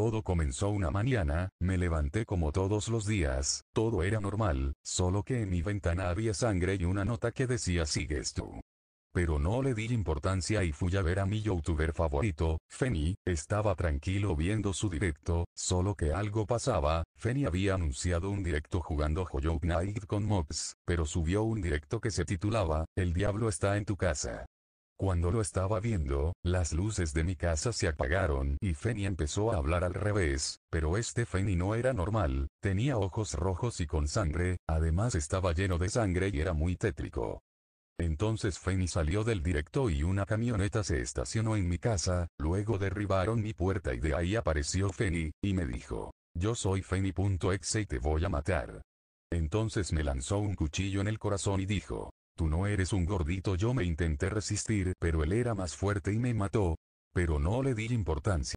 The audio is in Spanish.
Todo comenzó una mañana, me levanté como todos los días, todo era normal, solo que en mi ventana había sangre y una nota que decía sigues tú. Pero no le di importancia y fui a ver a mi youtuber favorito, Feni, estaba tranquilo viendo su directo, solo que algo pasaba, Feni había anunciado un directo jugando Joyo Knight con mobs, pero subió un directo que se titulaba, El diablo está en tu casa. Cuando lo estaba viendo, las luces de mi casa se apagaron y Feni empezó a hablar al revés, pero este Feni no era normal, tenía ojos rojos y con sangre, además estaba lleno de sangre y era muy tétrico. Entonces Feni salió del directo y una camioneta se estacionó en mi casa, luego derribaron mi puerta y de ahí apareció Feni, y me dijo, yo soy Feni.exe y te voy a matar. Entonces me lanzó un cuchillo en el corazón y dijo, Tú no eres un gordito. Yo me intenté resistir, pero él era más fuerte y me mató. Pero no le di importancia.